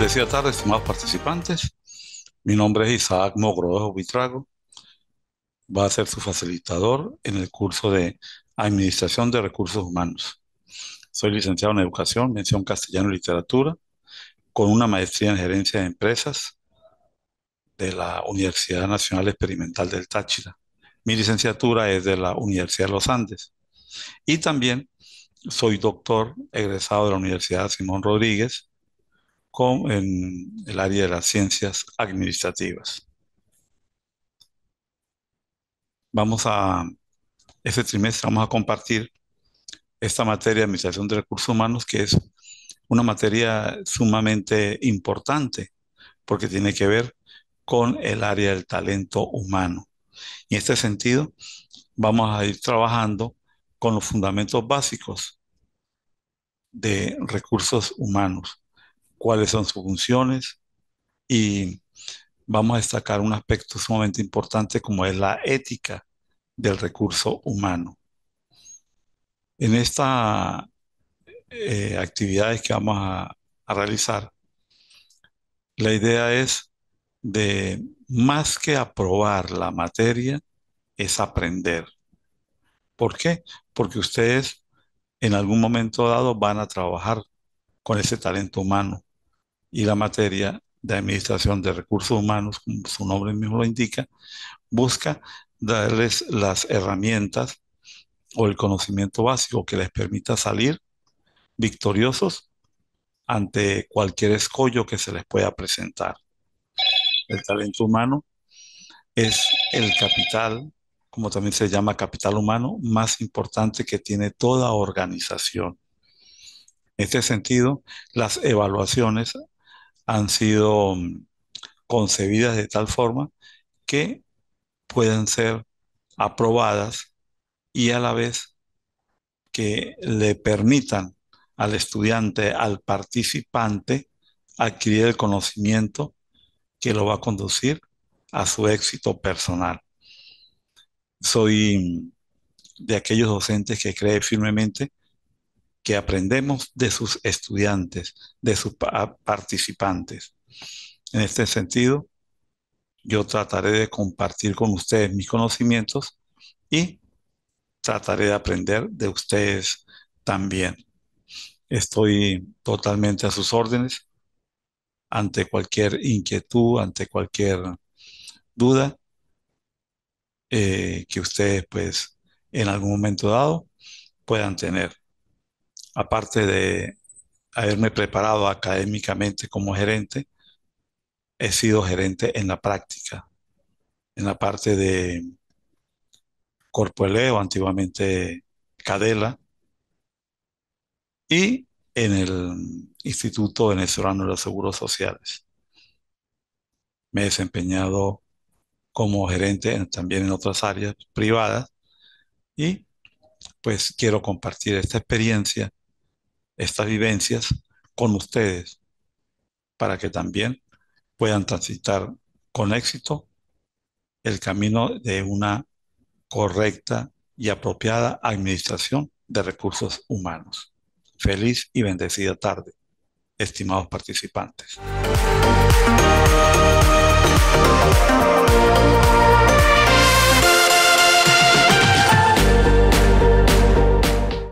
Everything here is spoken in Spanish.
Bendecida tardes, estimados participantes. Mi nombre es Isaac Mogrodojo vitrago Va a ser su facilitador en el curso de Administración de Recursos Humanos. Soy licenciado en Educación, mención castellano y literatura, con una maestría en Gerencia de Empresas de la Universidad Nacional Experimental del Táchira. Mi licenciatura es de la Universidad de los Andes. Y también soy doctor egresado de la Universidad Simón Rodríguez con, en el área de las ciencias administrativas. Vamos a, este trimestre vamos a compartir esta materia de administración de recursos humanos, que es una materia sumamente importante, porque tiene que ver con el área del talento humano. en este sentido, vamos a ir trabajando con los fundamentos básicos de recursos humanos cuáles son sus funciones y vamos a destacar un aspecto sumamente importante como es la ética del recurso humano. En estas eh, actividades que vamos a, a realizar, la idea es de más que aprobar la materia, es aprender. ¿Por qué? Porque ustedes en algún momento dado van a trabajar con ese talento humano y la materia de administración de recursos humanos, como su nombre mismo lo indica, busca darles las herramientas o el conocimiento básico que les permita salir victoriosos ante cualquier escollo que se les pueda presentar. El talento humano es el capital, como también se llama capital humano, más importante que tiene toda organización. En este sentido, las evaluaciones han sido mm, concebidas de tal forma que pueden ser aprobadas y a la vez que le permitan al estudiante, al participante, adquirir el conocimiento que lo va a conducir a su éxito personal. Soy mm, de aquellos docentes que cree firmemente aprendemos de sus estudiantes, de sus participantes. En este sentido, yo trataré de compartir con ustedes mis conocimientos y trataré de aprender de ustedes también. Estoy totalmente a sus órdenes ante cualquier inquietud, ante cualquier duda eh, que ustedes pues en algún momento dado puedan tener aparte de haberme preparado académicamente como gerente, he sido gerente en la práctica, en la parte de Corpoeleo, antiguamente Cadela, y en el Instituto Venezolano de los Seguros Sociales. Me he desempeñado como gerente también en otras áreas privadas y pues quiero compartir esta experiencia estas vivencias con ustedes para que también puedan transitar con éxito el camino de una correcta y apropiada administración de recursos humanos. Feliz y bendecida tarde, estimados participantes.